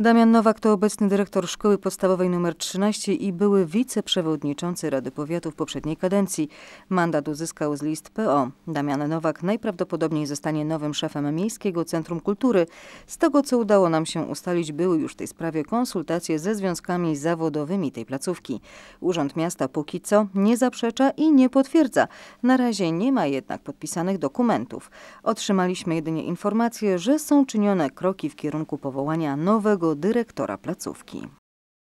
Damian Nowak to obecny dyrektor Szkoły Podstawowej nr 13 i były wiceprzewodniczący Rady Powiatu w poprzedniej kadencji. Mandat uzyskał z list PO. Damian Nowak najprawdopodobniej zostanie nowym szefem Miejskiego Centrum Kultury. Z tego, co udało nam się ustalić, były już w tej sprawie konsultacje ze związkami zawodowymi tej placówki. Urząd Miasta póki co nie zaprzecza i nie potwierdza. Na razie nie ma jednak podpisanych dokumentów. Otrzymaliśmy jedynie informację, że są czynione kroki w kierunku powołania nowego dyrektora placówki.